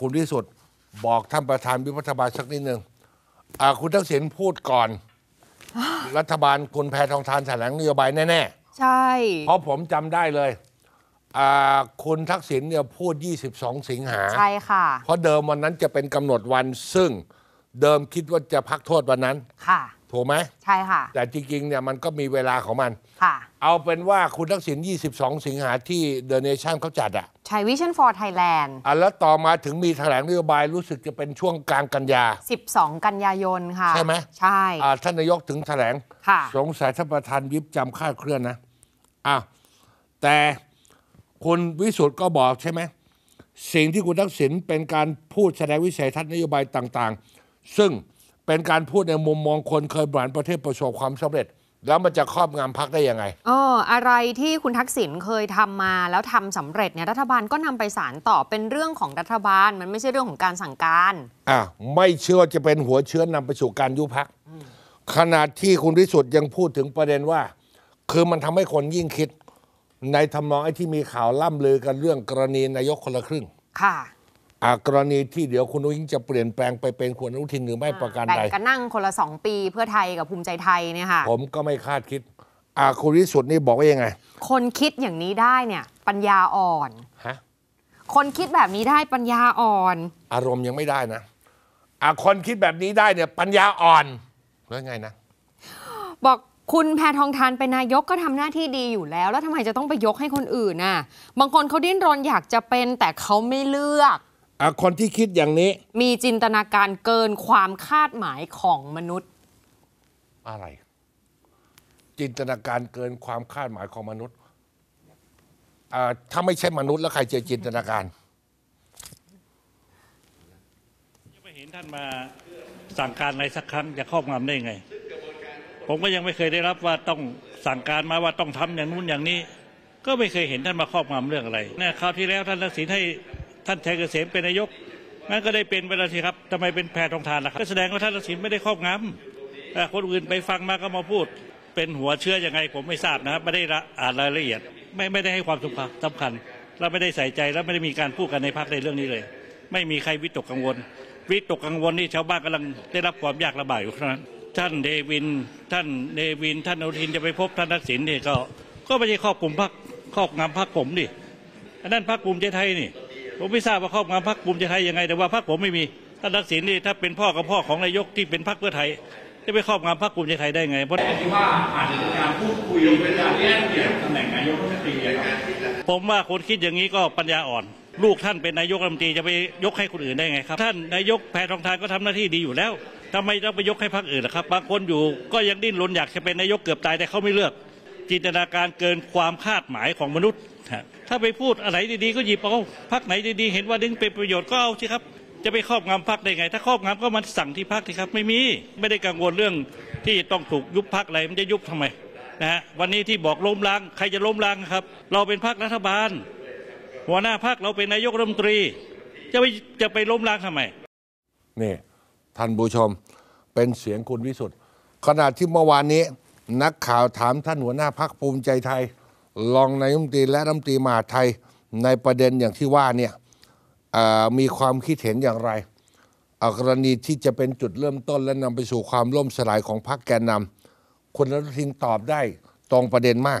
คุณที่สุดบอกท่านประธานวิพัฒบาลสักนิดหนึ่งคุณทักษิณพูดก่อน รัฐบาลคุณแพทองทานแถลงนโยบายแน่ ๆ ใช่ เพราะผมจำได้เลย คุณทักษิณเนี่ยพูด 22 สิงหาใช่ค่ะ เพราะเดิมวันนั้นจะเป็นกำหนดวัน ซึ่งเดิมคิดว่าจะพักโทษวันนั้นค่ะถูกไหมใช่ค่ะแต่จริงๆเนี่ยมันก็มีเวลาของมันค่ะ เอาเป็นว่าคุณทักษิณ22 สิงหาที่เดอะเนชั่นเขาจัดอะใช่วิชั่นฟอร์ไทยแลนด์อ่ะแล้วต่อมาถึงมีแถลงนโยบายรู้สึกจะเป็นช่วงกลางกันยา 12 กันยายนค่ะใช่ไหมใช่อ่าท่านนายกถึงแถลงค่ะสงสัยท่านประธานยิบจำคาเคลื่อนนะอ่ะแต่คุณวิสุทธ์ก็บอกใช่ไหมสิ่งที่คุณทักษิณเป็นการพูดแสดงวิสัยทัศน์นโยบายต่างๆ ซึ่งเป็นการพูดในมุมมองคนเคยบริหารประเทศประสบความสำเร็จ แล้วมันจะครอบงำพักได้ยังไงอ๋ออะไรที่คุณทักษิณเคยทำมาแล้วทำสำเร็จเนี่ยรัฐบาลก็นำไปสารต่อเป็นเรื่องของรัฐบาล มันไม่ใช่เรื่องของการสั่งการอ่าไม่เชื่อจะเป็นหัวเชื้อนำไปสู่การยุบพักขนาดที่คุณีิสุทธ์ยังพูดถึงประเด็นว่า คือมันทำให้คนยิ่งคิด ในทำนองไอ้ที่มีข่าวล่ำลือกันเรื่องกรณีนายกคนละครึ่งค่ะกรณีที่เดี๋ยวคุณอุ้งจะเปลี่ยนแปลงไปเป็นคุณอนุทินหรือไม่ประการใดก็นั่งคนละสองปีเพื่อไทยกับภูมิใจไทยเนี่ยค่ะผมก็ไม่คาดคิดอาคุณวิสุทนี่บอกว่ายังไงคนคิดอย่างนี้ได้เนี่ย ปัญญาอ่อนฮะคนคิดแบบนี้ได้ปัญญาอ่อน อารมณ์ยังไม่ได้นะอาคนคิดแบบนี้ได้เนี่ยปัญญาอ่อน แล้วไงนะ บอกคุณแพทองทานเป็นนายกก็ทำหน้าที่ดีอยู่แล้ว แล้วทำไมจะต้องไปยกให้คนอื่นน่ะบางคนเขาดิ้นรนอยากจะเป็นแต่เขาไม่เลือกคนที่คิดอย่างนี้ มีจินตนาการเกินความคาดหมายของมนุษย์อะไร จินตนาการเกินความคาดหมายของมนุษย์ถ้าไม่ใช่มนุษย์ แล้วใครจะจินตนาการยังไม่เห็นท่านมาสั่งการอะไรสักครั้งจะครอบงำได้ไง ผมก็ยังไม่เคยได้รับว่าต้องสั่งการมาว่าต้องทำอย่างนู้นอย่างนี้ ก็ไม่เคยเห็นท่านมาครอบงำเรื่องอะไรเนี่ยคราวที่แล้วท่านทักษิณให้ท่านแทยเกษมเป็นนายกงั้นก็ได้เป็นไปแล้วสิครับทำไมเป็นแพรทองทานล่ะครับ ก็แสดงว่าท่านทักษิณไม่ได้ครอบงำคนอื่นไปฟังมาก็มาพูด เป็นหัวเชื้อยังไงผมไม่ทราบนะครับ ไม่ได้อ่านรายละเอียด ไม่ไม่ได้ให้ความสำคัญ เราไม่ได้ใส่ใจและไม่ได้มีการพูดกันในพักในเรื่องนี้เลย ไม่มีใครวิตกกังวล วิตกกังวลนี่ชาวบ้านกำลังได้รับความยากลำบากอยู่ครั้น ท่านเดวิน ท่านเดวิน ท่านอนุทินจะไปพบท่านทักษิณนี่ก็ก็ไม่ใช่ครอบกลุ่มพักครอบงำพักผมนี่อันนั้นพักกลุ่มใจไทยนี่ผมไม่ทราบว่าครอบงำพรรคภูมิใจไทยยังไงแต่ว่าพรรคผมไม่มีท่านทักษิณนี่ถ้าเป็นพ่อกับพ่อของนายกที่เป็นพรรคเพื่อไทยจะไปครอบงำพรรคภูมิใจไทยได้ไงเพราะที่ว่าอาจจะมีการพูดคุยเป็นการแลกเกี่ยบตำแหน่งนายกรัฐมนตรีผมว่าคนคิดอย่างนี้ก็ปัญญาอ่อน ลูกท่านเป็นนายกรัฐมนตรีจะไปยกให้คนอื่นได้ไงครับท่านนายกแพทองทานก็ทำหน้าที่ดีอยู่แล้ว ทำไมต้องไปยกให้พรรคอื่นล่ะครับบางคนอยู่ก็ยังดิ้นรนอยากจะเป็นนายกเกือบตาย แต่เขาไม่เลือก จินตนาการเกินความคาดหมายของมนุษย์ถ้าไปพูดอะไรดีๆก็หยิบเอาพักไหนดีๆเห็นว่าดึงเป็นประโยชน์ก็เอาสิครับ จะไปครอบงำพักได้ไง ถ้าครอบงำก็มันสั่งที่พักสิครับ ไม่มีไม่ได้กังวลเรื่องที่ต้องถูกยุบพักอะไรมันจะยุบทำไมนะฮะวันนี้ที่บอกล้มล้างใครจะล้มล้างครับ เราเป็นพักรัฐบาล หัวหน้าพักเราเป็นนายกรัฐมนตรี จะไปจะไปล้มล้างทำไมนี่ท่านผู้ชมเป็นเสียงคุณวิสุทธ์ขณะที่เมื่อวานนี้นักข่าวถามท่านหัวหน้าพักภูมิใจไทยรองนายมนตรีและรัฐมนตรีมหาไทยในประเด็นอย่างที่ว่าเนี่ยมีความคิดเห็นอย่างไรกรณีที่จะเป็นจุดเริ่มต้น และนำไปสู่ความล่มสลายของพรรคแกนนำคุณรัฐทินตอบได้ตรงประเด็นมาก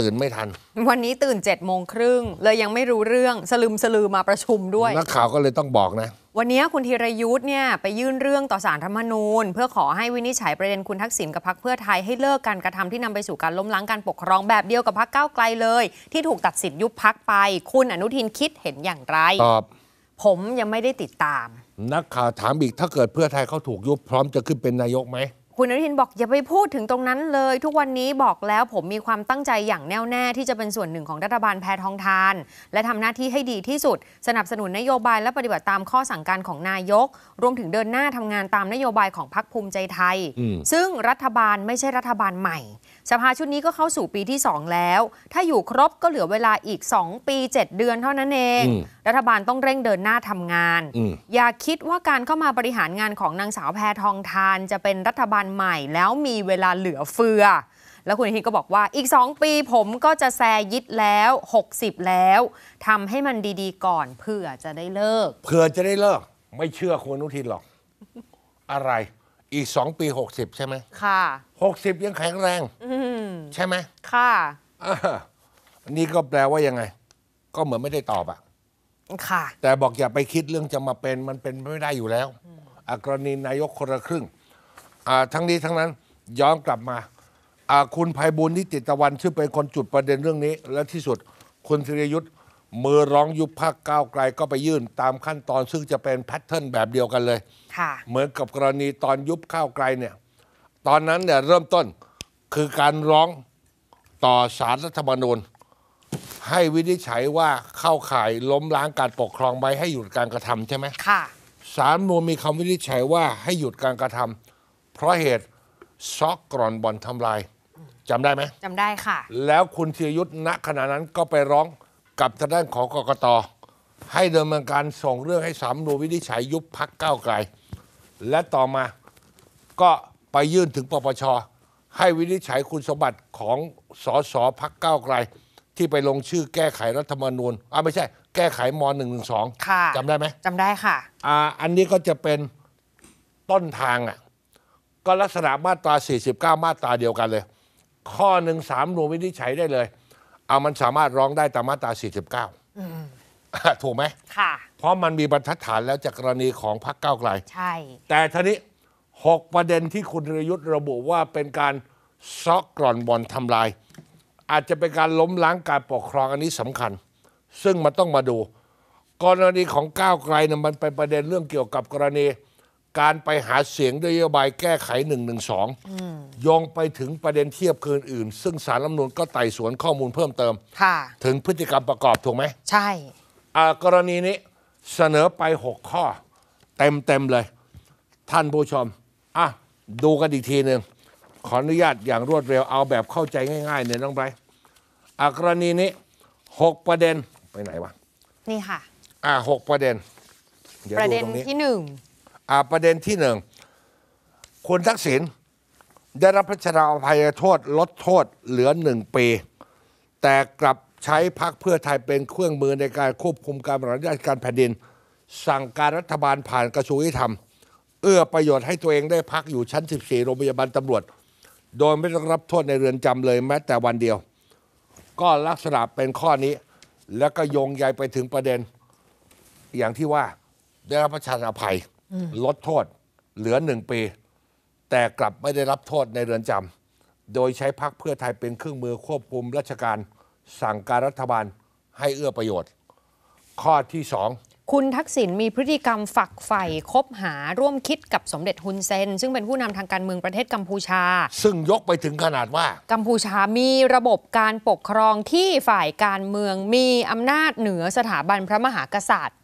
ตื่นไม่ทัน วันนี้ตื่น7จ็ดโมงครึ่งเลยยังไม่รู้เรื่องสลืมสลือมาประชุมด้วย นักข่าวก็เลยต้องบอกนะวันนี้คุณธีรยุทธ์เนี่ยไปยื่นเรื่องต่อสารธรรมนูญ เพื่อขอให้วินิจฉัยประเด็นคุณทักษิณกับพักเพื่อไทยให้เลิกการกระทำที่นำไปสู่การล้มล้างการปกครองแบบเดียวกับพักเก้าไกลเลย ที่ถูกตัดสินยุบพักไป คุณอนุทินคิดเห็นอย่างไรตอบผมยังไม่ได้ติดตาม นักข่าวถามอีกถ้าเกิดเพื่อไทยเขาถูกยุบพร้อมจะขึ้นเป็นนายกไหมคุณอนุทินบอกอย่าไปพูดถึงตรงนั้นเลย ทุกวันนี้บอกแล้วผมมีความตั้งใจอย่างแน่วแน่ที่จะเป็นส่วนหนึ่งของรัฐบาลแพทองทาน และทำหน้าที่ให้ดีที่สุด สนับสนุนนโยบายและปฏิบัติตามข้อสั่งการของนายก รวมถึงเดินหน้าทำงานตามนโยบายของพรรคภูมิใจไทย ซึ่งรัฐบาลไม่ใช่รัฐบาลใหม่สภาชุดนี้ก็เข้าสู่ปีที่ 2 แล้ว ถ้าอยู่ครบก็เหลือเวลาอีก 2 ปี 7 เดือนเท่านั้นเอง รัฐบาลต้องเร่งเดินหน้าทำงาน อย่าคิดว่าการเข้ามาบริหารงานของนางสาวแพทองทานจะเป็นรัฐบาลใหม่แล้วมีเวลาเหลือเฟือ แล้วคุณทินก็บอกว่าอีก 2 ปีผมก็จะแซยิดแล้ว 60 แล้วทำให้มันดีๆ ก่อน เพื่อจะได้เลิก เพื่อจะได้เลิกไม่เชื่อคุณอนุทินหรอกอะไรอีกสองปีหกสิบใช่ไหม ค่ะหกสิบยังแข็งแรง อืใช่ไหม ค่ะอ่านี่ก็แปลว่ายังไง ก็เหมือนไม่ได้ตอบอะค่ะ แต่บอกอย่าไปคิดเรื่องจะมาเป็นมันเป็นไม่ได้อยู่แล้ว อกรณีนายกคนละครึ่ง อ่าทั้งนี้ทั้งนั้น ย้อนกลับมาอ่าคุณภัยบุญนิติตะวัน ชื่อเป็นคนจุดประเด็นเรื่องนี้และที่สุด คุณธีรยุทธ์มือร้องยุบพักก้าวไกลก็ไปยื่น ตามขั้นตอนซึ่งจะเป็นแพทเทิร์นแบบเดียวกันเลยเหมือนกับกรณีตอนยุบข้าวไกลเนี่ย ตอนนั้นเนี่ยเริ่มต้นคือการร้องต่อสารรัฐธรรมนูญ ให้วินิจฉัยว่าเข้าข่ายล้มล้างการปกครองไว้ให้หยุดการกระทำใช่ไหมค่ะสารมูมีคำวินิจฉัยว่าให้หยุดการกระทำ เพราะเหตุซอกกรอนบอลทำลาย จำได้ไหมจำได้ค่ะ แล้วคุณธียยุทธ์ณขณะนั้นก็ไปร้องกับทางด้านของกกตให้ดำเนินการส่งเรื่องให้สามููวินิจฉัยยุบพักเก้าไกลและต่อมาก็ไปยื่นถึงปปชให้วินิจฉัยคุณสมบัติของสสพักเก้าไกล ที่ไปลงชื่อแก้ไขรัฐธรรมนูญอ่าไม่ใช่แก้ไขมึ่ง .112 จำได้ไหมจำได้ค่ะอ่าอันนี้ก็จะเป็นต้นทางอ่ะ ก็ลักษณะมาตรา 49 มาตราเดียวกันเลย ข้อหนึ่งสามรวมวินิจฉัยได้เลย เอามันสามารถร้องได้ตามมาตรา49ถูกไหมค่ะเพราะมันมีบรรทัดฐานแล้วจากกรณีของพรรคก้าวไกล ใช่ แต่ทีนี้หกประเด็นที่คุณรยุทธ์ระบุว่าเป็นการซอกกร่อนบอลทำลาย อาจจะเป็นการล้มล้างการปกครองอันนี้สำคัญ ซึ่งมันต้องมาดู กรณีของก้าวไกลเนี่ยมันเป็นประเด็นเรื่องเกี่ยวกับกรณีการไปหาเสียงดยนโยบายแก้ไขหนึ่่งงหนึสองยงไปถึงประเด็นเทียบคืนอื่น ซึ่งสารรัฐมนุนก็ไต่สวนข้อมูลเพิ่มเติมถึงพฤติกรรมประกอบถูกไหมใช่กรณีนี้เสนอไปหกข้อ เต็มเต็มเลย ท่านผู้ชม อ่ะ ดูกันอีกทีหนึ่งขออนุญาตอย่างรวดเร็วเอาแบบเข้าใจง่ายๆเนี่ยน้องไบรท์กรณีนี้หกประเด็นไปไหนวะนี่ค่ะ อ่ะหกประเด็น ประเด็นที่หนึ่งอ่ะประเด็นที่หนึ่งคุณทักษิณได้รับพระราชทานอภัยโทษ ลดโทษเหลือหนึ่งปี แต่กลับใช้พักเพื่อไทยเป็นเครื่องมือในการควบคุมการบริหารการแผ่นดิน สั่งการรัฐบาลผ่านกระทรวงยุติธรรม เอื้อประโยชน์ให้ตัวเองได้พักอยู่ชั้น 14 โรงพยาบาลตำรวจ โดยไม่ต้องรับโทษในเรือนจำเลยแม้แต่วันเดียว ก็ลักษณะเป็นข้อนี้แล้วก็โยงใยไปถึงประเด็น อย่างที่ว่าได้รับประชาอภัยลดโทษเหลือหนึ่งปี แต่กลับไม่ได้รับโทษในเรือนจำโดยใช้พักเพื่อไทยเป็นเครื่องมือควบคุมราชการสั่งการรัฐบาลให้เอื้อประโยชน์ ข้อที่สองคุณทักษิณมีพฤติกรรมฝักใฝ่คบหาร่วมคิดกับสมเด็จฮุนเซน ซึ่งเป็นผู้นำทางการเมืองประเทศกัมพูชา ซึ่งยกไปถึงขนาดว่า กัมพูชามีระบบการปกครองที่ฝ่ายการเมืองมีอำนาจเหนือสถาบันพระมหากษัตริย์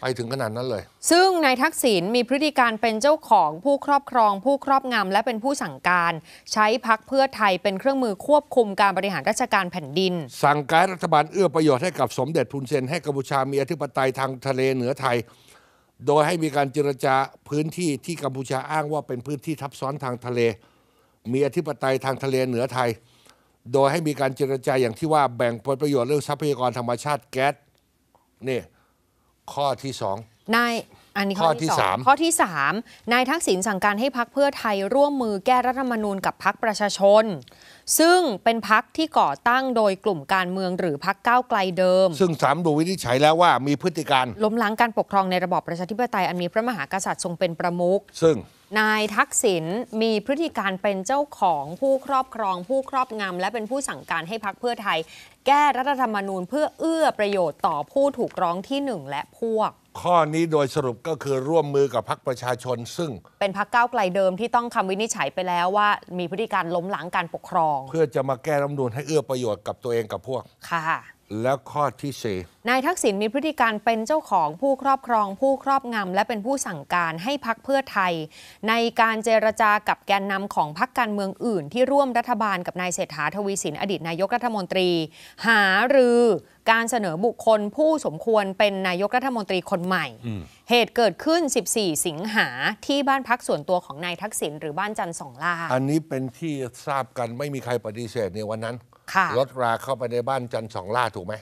ไปถึงขนาดนั้นเลย ซึ่งนายทักษิณมีพฤติการเป็นเจ้าของผู้ครอบครอง ผู้ครอบงำและเป็นผู้สั่งการใช้พักเพื่อไทยเป็นเครื่องมือควบคุมการบริหารราชการแผ่นดิน สั่งการรัฐบาลเอื้อประโยชน์ให้กับสมเด็จทุนเซนให้กัมพูชามีอธิปไตยทางทะเลเหนือไทย โดยให้มีการเจรจาพื้นที่ที่กัมพูชาอ้างว่าเป็นพื้นที่ทับซ้อนทางทะเล มีอธิปไตยทางทะเลเหนือไทย โดยให้มีการเจรจาอย่างที่ว่าแบ่งผลประโยชน์เรื่องทรัพยากรธรรมชาติแก๊สนี่ข้อที่สองนายอันนี้ข้อที่สามข้อที่สามนายทักษิณสั่งการให้พักเพื่อไทยร่วมมือแก้รัฐธรรมนูญกับพักประชาชน ซึ่งเป็นพักที่ก่อตั้งโดยกลุ่มการเมืองหรือพักก้าวไกลเดิม ซึ่งสามดูวินิจฉัยแล้วว่ามีพฤติการล้มล้างการปกครองในระบอบประชาธิปไตยอันมีพระมหากษัตริย์ทรงเป็นประมุขซึ่งนายทักษิณมีพฤติการเป็นเจ้าของผู้ครอบครองผู้ครอบงำและเป็นผู้สั่งการให้พักเพื่อไทย แก้รัฐธรรมนูญเพื่อเอื้อประโยชน์ต่อผู้ถูกร้องที่หนึ่งและพวก ข้อนี้โดยสรุปก็คือร่วมมือกับพักประชาชนซึ่ง เป็นพักก้าวไกลเดิมที่ต้องคำวินิจฉัยไปแล้วว่า มีพฤติการล้มหลังการปกครอง เพื่อจะมาแก้รัฐธรรมนูญให้เอื้อประโยชน์กับตัวเองกับพวกค่ะแล้วข้อที่4นายทักษิณมีพฤติการเป็นเจ้าของผู้ครอบครอง ผู้ครอบงำและเป็นผู้สั่งการให้พักเพื่อไทย ในการเจรจากับแกนนำของพักการเมืองอื่น ที่ร่วมรัฐบาลกับนายเศรษฐาทวีสินอดีตนายกรัฐมนตรี หารือการเสนอบุคคล ผู้สมควรเป็นนายกรัฐมนตรีคนใหม่ เหตุเกิดขึ้น 14 สิงหาที่บ้านพักส่วนตัวของนายทักษิณหรือบ้านจันทร์สองล่าอันนี้เป็นที่ทราบกันไม่มีใครปฏิเสธในวันนั้นรถราเข้าไปในบ้านจันสองล่าถูกไหม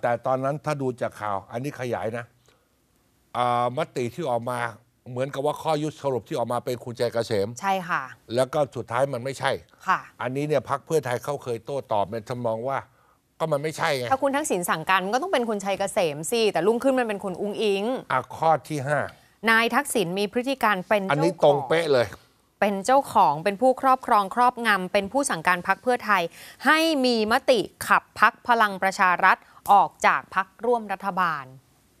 แต่ตอนนั้นถ้าดูจากข่าว อันนี้ขยายนะมติที่ออกมาเหมือนกับว่าข้อยุติสรุปที่ออกมาเป็นคุณใจเกษม ใช่ค่ะ แล้วก็สุดท้ายมันไม่ใช่ค่ะ อันนี้เนี่ยพักเพื่อไทยเขาเคยโต้ตอบในทำมองว่า ก็มันไม่ใช่ไงถ้าคุณทั้งสินสั่งการก็ต้องเป็นคุณชัยเกษมสิแต่ลุ่งขึ้นมันเป็นคุณอุ้งอิงอ่ะข้อที่ห้านายทักษิณมีพฤติการเป็น อันนี้ตรงเป๊ะเลยเป็นเจ้าของเป็นผู้ครอบครองครอบงำเป็นผู้สั่งการพักเพื่อไทย ให้มีมติขับพักพลังประชารัฐออกจากพักร่วมรัฐบาล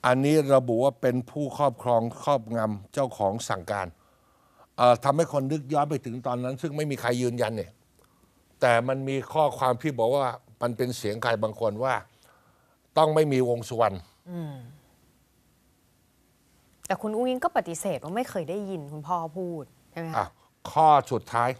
อันนี้ระบุว่าเป็นผู้ครอบครองครอบงำเจ้าของสั่งการทำให้คนนึกย้อนไปถึงตอนนั้น ซึ่งไม่มีใครยืนยันเนี่ย แต่มันมีข้อความที่บอกว่ามันเป็นเสียงใครบางคนว่าต้องไม่มีวงสุวรรณแต่คุณอุ้งอิงก็ปฏิเสธว่าไม่เคยได้ยินคุณพ่อพูดใช่ไหมคะข้อสุดท้าย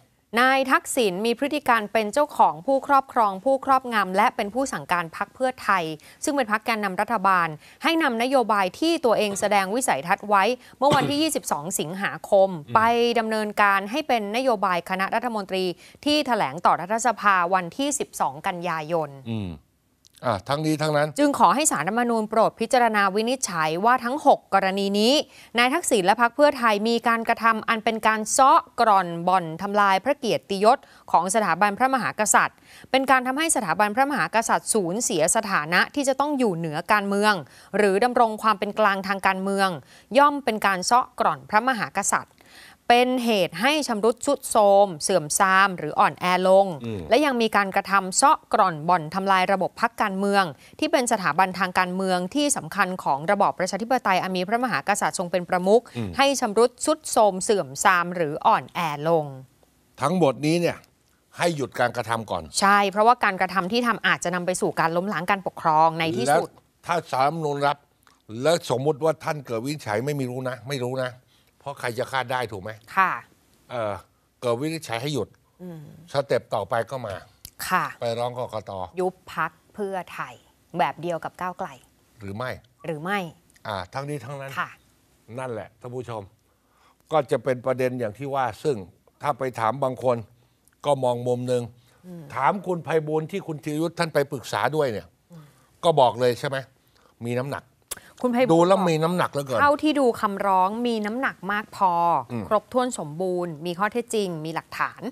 นายทักษิณมีพฤติการเป็นเจ้าของผู้ครอบครองผู้ครอบงำและเป็นผู้สั่งการพักเพื่อไทย ซึ่งเป็นพักแกนนำรัฐบาล ให้นำนโยบายที่ตัวเองแสดงวิสัยทัศน์ไว้เมื่อวันที่ 22 สิงหาคม ไปดำเนินการให้เป็นนโยบายคณะรัฐมนตรีที่แถลงต่อรัฐสภาวันที่ 12 กันยายนทั้งนี้ ทั้งนั้น จึงขอให้สารรัฐมนูญโปรดพิจารณาวินิจฉัยว่าทั้ง 6 กรณีนี้นายทักษิณและพรรคเพื่อไทยมีการกระทำอันเป็นการซ้อกร่อนบ่อนทำลายพระเกียรติยศของสถาบันพระมหากษัตริย์ เป็นการทำให้สถาบันพระมหากษัตริย์สูญเสียสถานะที่จะต้องอยู่เหนือการเมือง หรือดำรงความเป็นกลางทางการเมือง ย่อมเป็นการซ้อกร่อนพระมหากษัตริย์เป็นเหตุให้ชำรุดชุดโทมเสื่อมทราม หรืออ่อนแอลง และยังมีการกระทำเซาะกร่อนบ่อนทำลายระบบพักการเมือง ที่เป็นสถาบันทางการเมืองที่สำคัญของระบอบประชาธิปไตยอันมีพระมหากษัตริย์ทรงเป็นประมุขให้ชำรุดชุดโทมเสื่อมทรามหรืออ่อนแอลง ทั้งหมดนี้เนี่ยให้หยุดการกระทำก่อน ใช่ เพราะว่าการกระทำที่ทำอาจจะนำไปสู่การล้มล้างการปกครองในที่สุดถ้าสามนุนรับและสมมติว่าท่านเกิดวิจัยไม่มีรู้นะ ไม่รู้นะเพราะใครจะคาดได้ถูกไหม ค่ะ เออเกิดวินิจฉัยให้หยุดสเต็ปต่อไปก็มา ค่ะ ไปร้องกกต ยุบพักเพื่อไทยแบบเดียวกับก้าวไกล หรือไม่ หรือไม่ อ่า ทั้งนี้ทั้งนั้น ค่ะ นั่นแหละท่านผู้ชม ก็จะเป็นประเด็นอย่างที่ว่าซึ่งถ้าไปถามบางคน ก็มองมุมหนึ่งถามคุณภัยบูลที่คุณธีรยุทธ์ท่านไปปรึกษาด้วยเนี่ยก็บอกเลยใช่ไหมมีน้ำหนักคุณไพบูลดูแล้วมีน้ำหนักเหลือเกินเท่าที่ดูคำร้องมีน้ำหนักมากพออครบถ้วนสมบูรณ์ มีข้อเท็จจริงมีหลักฐาน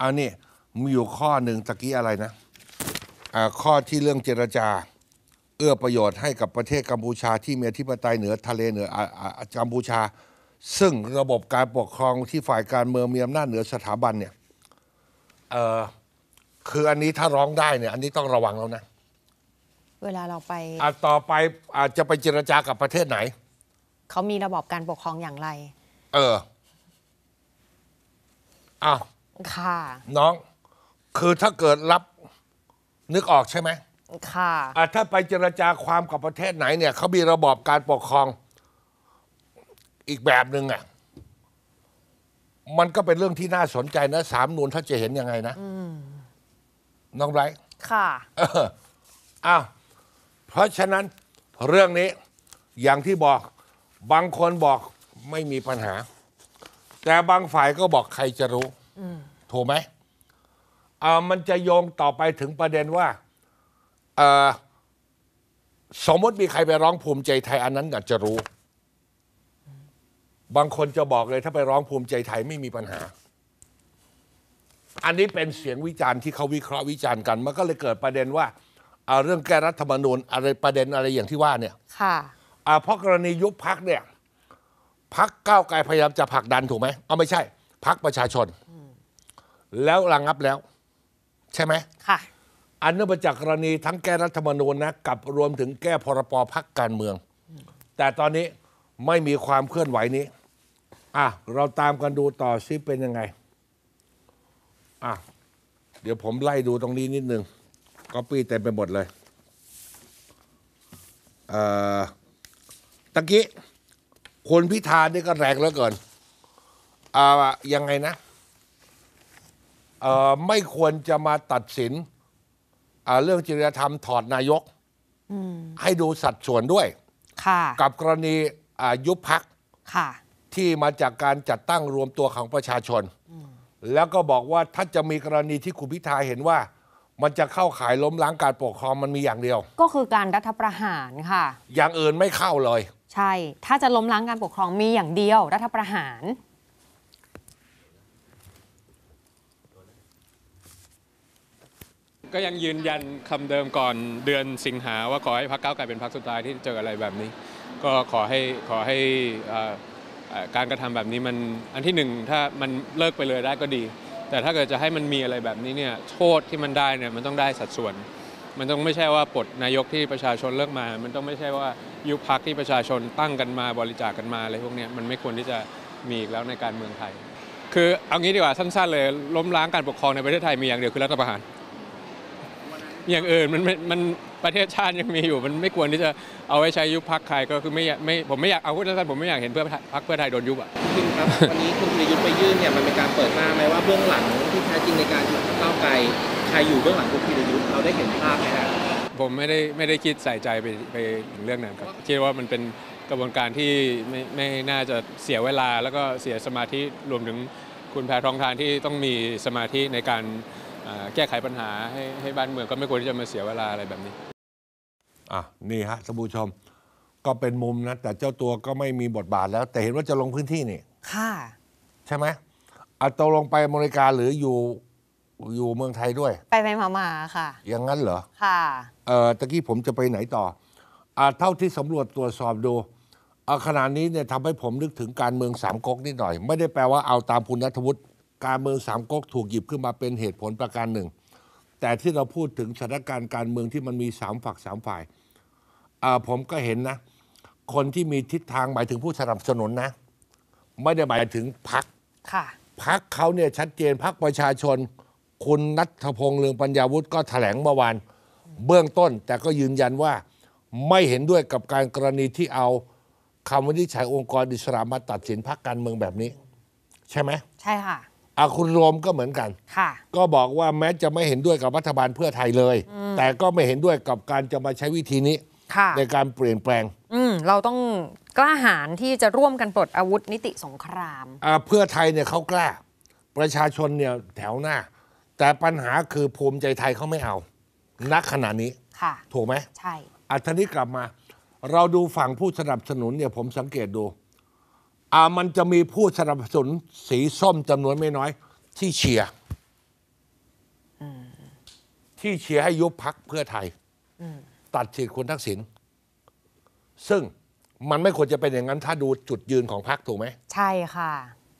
อันนี้มีอยู่ข้อหนึ่งตะกี้อะไรนะอ่าข้อที่เรื่องเจรจา เอื้อประโยชน์ให้กับประเทศกัมพูชาที่มีอธิปไตยเหนือทะเลเหนืออาอากัมพูชา ซึ่งระบบการปกครองที่ฝ่ายการเมืองมีอำนาจเหนือสถาบันเนี่ยเออคืออันนี้ถ้าร้องได้เนี่ยอันนี้ต้องระวังแล้วนะเวลาเราไปอ่ะต่อไป อาจจะไปเจรจากับประเทศไหน เขามีระบบการปกครองอย่างไร เออ อ้าว ค่ะ น้อง คือถ้าเกิดรับนึกออกใช่ไหม ค่ะอ่ะถ้าไปเจรจาความกับประเทศไหน เนี่ย เขามีระบบการปกครอง อีกแบบหนึ่งอ่ะมันก็เป็นเรื่องที่น่าสนใจนะสามนูนถ้าจะเห็นยังไงนะน้องไร้ค่ะอ้าวเพราะฉะนั้นเรื่องนี้อย่างที่บอก บางคนบอกไม่มีปัญหา แต่บางฝ่ายก็บอกใครจะรู้ถูกไหมมันจะโยงต่อไปถึงประเด็นว่า สมมติมีใครไปร้องภูมิใจไทยอันนั้นก็จะรู้ บางคนจะบอกเลยถ้าไปร้องภูมิใจไทยไม่มีปัญหา อันนี้เป็นเสียงวิจารณ์ที่เขาวิเคราะห์วิจารณ์กันมัน ก็เลยเกิดประเด็นว่าเอาเรื่องแก้รัฐธรรมนูญ อะไรประเด็นอะไรอย่างที่ว่า เนี่ยค่ะเพราะกรณียุบพักเนี่ยพักก้าวไกลพยายามจะผลักดันถูกไหมเอาไม่ใช่พักประชาชนแล้วระงับแล้ว ใช่ไหมค่ะอันเนื่องมาจากกรณีทั้งแก้รัฐธรรมนูญนะกับรวมถึงแก้พรบพักการเมือง แต่ตอนนี้ไม่มีความเคลื่อนไหวนี้ อ่ะเราตามกันดูต่อซิเป็นยังไงอ่ะเดี๋ยวผมไล่ดูตรงนี้นิดนึงก๊อปปี้เต็มไปหมดเลย เอ่อ ตะกี้คุณพิธาเนี่ก็แรงแล้วเกินอ่อยังไงนะ เอ่อ ไม่ควรจะมาตัดสินอ่เรื่องจริยธรรมถอดนายก ให้ดูสัดส่วนด้วย กับกรณียุบพัก ที่มาจากการจัดตั้งรวมตัวของประชาชน แล้วก็บอกว่าถ้าจะมีกรณีที่คุณพิธาเห็นว่ามันจะเข้าขายล้มล้างการปกครองมันมีอย่างเดียว ก็คือการรัฐประหารค่ะอย่างอื่นไม่เข้าเลย ใช่ถ้าจะล้มล้างการปกครองมีอย่างเดียว รัฐประหาร ก็ยังยืนยันคำเดิมก่อนเดือนสิงหาว่าขอให้พรรคก้าวไกลเป็นพรรคสุดท้ายที่เจออะไรแบบนี้ก็ขอให้ขอให้การกระทำแบบนี้มันอันที่หนึ่งถ้ามันเลิกไปเลยได้ก็ดีแต่ถ้าเกิดจะให้มันมีอะไรแบบนี้เนี่ย โทษที่มันได้เนี่ยมันต้องได้สัดส่วน มันต้องไม่ใช่ว่าปลดนายกที่ประชาชนเลือกมา มันต้องไม่ใช่ว่ายุคพักที่ประชาชนตั้งกันมาบริจาคกันมาอะไรพวกนี้มันไม่ควรที่จะมีอีกแล้วในการเมืองไทย คือเอางี้ดีกว่าสั้นๆ เลย ล้มล้างการปกครองในประเทศไทยมีอย่างเดียว คือรัฐประหาร อย่างอื่นมันมันประเทศชาติยังมีอยู่ มันไม่ควรที่จะเอาไว้ใช้ยุบพักใครก็คือไม่ไม่ผมไม่อยากเอาพูดสั้นๆผมไม่อยากเห็นเพื่อพักเพื่อไทยโดนยุบอ่ะคุณครับวันนี้คุณธีรยุทธ์ไปยื่นเนี่ยมันเป็นการเปิดหน้าไหมว่าเบื้องหลังที่แท้จริงในการยุบก้าวไกลใครอยู่เบื้องหลังคุณธีรยุทธ์เราได้เห็นภาพไหมครับผมไม่ได้ไม่ได้คิดใส่ใจไปไปเรื่องนั้นครับ คิดว่ามันเป็นกระบวนการที่ไม่ไม่น่าจะเสียเวลาแล้วก็เสียสมาธิรวมถึงคุณแพรทองทานที่ต้องมีสมาธิในการแก้ไขปัญหาให้ให้บ้านเมืองก็ไม่ควรที่จะมาเสียเวลาอะไรแบบนี้อ่ะนี่ฮะสบูชมก็เป็นมุมนะ แต่เจ้าตัวก็ไม่มีบทบาทแล้วแต่เห็นว่าจะลงพื้นที่นี่ ค่ะ ใช่ไหมอาตกลงไปอเมริกาหรืออยู่ อยู่เมืองไทยด้วย ไปไปมามาค่ะ อย่างนั้นเหรอ ค่ะ เอ่อตะกี้ผมจะไปไหนต่ออ่าเท่าที่สำรวจตรวจสอบดูเอาขณะนี้เนี่ยทำให้ผมนึกถึงการเมืองสามก๊กนิดหน่อย ไม่ได้แปลว่าเอาตามคุณนัทวุฒิการเมืองสามก๊กถูกหยิบขึ้นมาเป็นเหตุผลประการหนึ่ง แต่ที่เราพูดถึงสถานการณ์การเมืองที่มันมีสามฝักสามฝ่ายผมก็เห็นนะ คนที่มีทิศทาง หมายถึงผู้สนับสนุนนะ ไม่ได้หมายถึงพักค่ะ พักเขาเนี่ยชัดเจนพักประชาชน คุณนัทพงษ์เลืองปัญญาวุฒิก็แถลงเมื่อวานเบื้องต้นแต่ก็ยืนยันว่าไม่เห็นด้วยกับการกรณีที่เอาคำวินิจฉัยองค์กรอิสระมาตัดสินพักการเมืองแบบนี้ ใช่ไหม ใช่ค่ะอาคุณรวมก็เหมือนกันค่ะ ก็บอกว่าแม้จะไม่เห็นด้วยกับรัฐบาลเพื่อไทยเลย แต่ก็ไม่เห็นด้วยกับการจะมาใช้วิธีนี้ในการเปลี่ยนแปลง อืม เราต้องกล้าหาญที่จะร่วมกันปลดอาวุธนิติสงครามอ่าเพื่อไทยเนี่ยเขากล้า ประชาชนเนี่ยแถวหน้า แต่ปัญหาคือภูมิใจไทยเขาไม่เอา นักขณะนี้ค่ะถูกไหม ใช่อัธนี้กลับมา เราดูฝั่งผู้สนับสนุนเนี่ย ผมสังเกตดูอ่ามันจะมีผู้สนับสนุน สีส้มจำนวนไม่น้อย ที่เชียร์ที่เชียร์ให้ยุบพักเพื่อไทยตัดสิทธิ์คุณทักษิณซึ่งมันไม่ควรจะเป็นอย่างนั้นถ้าดูจุดยืนของพรรคถูกไหมใช่ค่ะ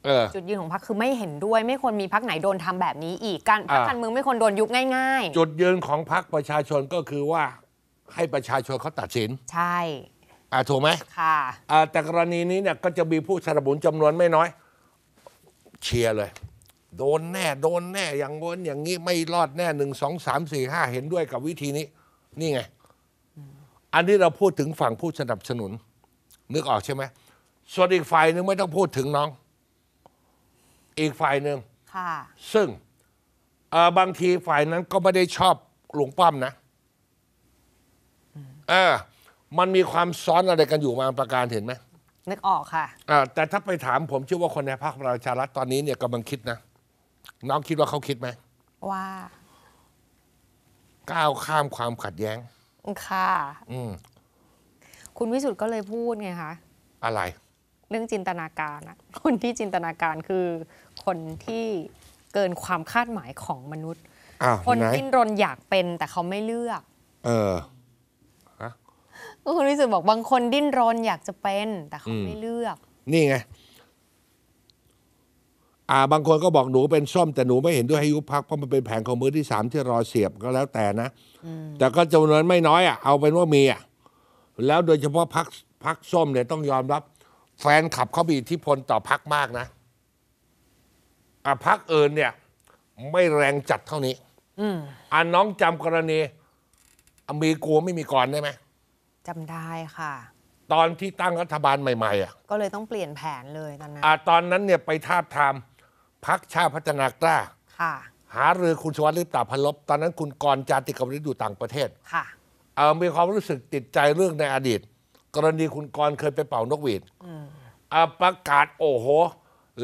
ออจุดยืนของพรรคคือไม่เห็นด้วยไม่ควรมีพรรคไหนโดนทำแบบนี้อีกการพรรคการเมืองไม่ควรโดนยุบง่ายๆ จุดยืนของพรรคประชาชนก็คือว่า ให้ประชาชนเขาตัดสิน ใช่อถูกไหมค่ะแต่กรณีนี้เนี่ยก็จะมีผู้สนับสนุนจำนวนไม่น้อย เชียร์เลย โดนแน่ โดนแน่ อย่างง้นอย่างนี้ไม่รอดแน่หนึ่งสองสามสี่ห้าเห็นด้วยกับวิธีนี้ นี่ไงอันนี้เราพูดถึงฝั่งผู้สนับสนุน นึกออกใช่ไหมส่วนอีกฝ่ายหนึ่งไม่ต้องพูดถึงน้อง อีกฝ่ายหนึ่งซึ่ง บางทีฝ่ายนั้นก็ไม่ได้ชอบหลวงป้อมนะเออ มันมีความซ้อนอะไรกันอยู่มาประการเห็นไหมนึกออกค่ะอแต่ถ้าไปถามผมเชื่อว่าคนในพรรคประชารัฐตอนนี้เนี่ยกำลังคิดนะน้องคิดว่าเขาคิดไหมว่า ก้าวข้ามความขัดแย้งค่ะคุณวิสุทธ์ก็เลยพูดไงคะอะไร เรื่องจินตนาการอะคนที่จินตนาการคือคนที่เกินความคาดหมายของมนุษย์คนที่ดิ้นรนอยากเป็น แต่เขาไม่เลือก เออคุณวิสุทธ์บอกบางคนดิ้นรนอยากจะเป็น แต่เขาไม่เลือก นี่ไงอ่าบางคนก็บอกหนูเป็นส้มแต่หนูไม่เห็นด้วยให้ยุบพักเพราะมันเป็นแผงของมือที่สามที่รอเสียบก็แล้วแต่นะแต่ก็จำนวนไม่น้อยอ่ะเอาเป็นว่ามีอ่ะแล้วโดยเฉพาะพักพักส้มเนี่ย ต้องยอมรับ แฟนขับเขามีอิทธิพลต่อพักมากนะอ่ะพักเอิญเนี่ย ไม่แรงจัดเท่านี้อ่าน้องจำกรณีมีกลัวไม่มีก่อนได้ไหมจำได้ค่ะ ตอนที่ตั้งรัฐบาลใหม่ๆอ่ะก็เลยต้องเปลี่ยนแผนเลยตอนนั้นอ่าตอนนั้นเนี่ยไปทาบทามพักชาติพัฒนากล้าหาเรือคุณสวัตลิปตาพลบ ตอนนั้นคุณกรจาติกวริษอยู่ต่างประเทศค่ะเอมีความรู้สึกติดใจเรื่องในอดีต กรณีคุณกรเคยไปเป่านกหวีดประกาศโอ้โห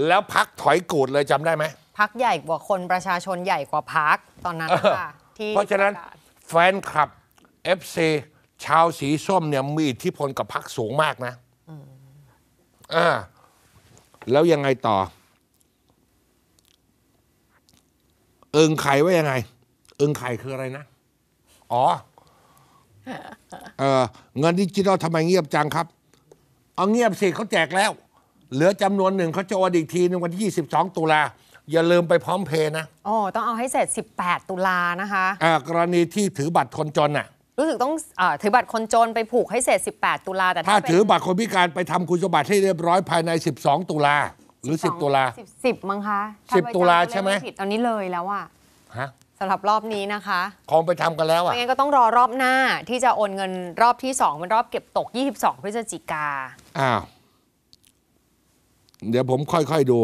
แล้วพักถอยกูดเลยจำได้ไหม พักใหญ่กว่าคนประชาชนใหญ่กว่าพักตอนนั้นค่ะที่เพราะฉะนั้น แฟนคลับเอซีชาวสีส้มเนี่ยมีอิทธิพลกับพักสูงมากนะอ่าแล้วยังไงต่อเอิงไข่ว่ายังไงเอิงไข่คืออะไรนะอ๋อเออเงินดิจิตอลทำไมเงียบจังครับ เอาเงียบสิเขาแจกแล้ว เหลือจำนวนหนึ่งเขาจะวันอีกทีในวันที่22 ตุลา อย่าลืมไปพร้อมเพย์นะอ๋อต้องเอาให้เสร็จ18 ตุลานะคะอ่ากรณีที่ถือบัตรคนจนน่ะรู้สึกต้องอถือบัตรคนจนไปผูกให้เสร็จ18 ตุลาแต่ถ้าถือบัตรคนพิการไปทำคุณสมบัติให้เรียบร้อยภายใน12 ตุลาหรือสิบตุลาสิบสิบมั้งคะสิบตุลาใช่ไหมผิดตอนนี้เลยแล้วอะฮะสำหรับรอบนี้นะคะของไปทำกันแล้วอ่ะงั้นก็ต้องรอรอบหน้า ที่จะโอนเงินรอบที่สองเป็นรอบเก็บตก 22 พฤศจิกาอ้าว เดี๋ยวผมค่อย ๆ ดู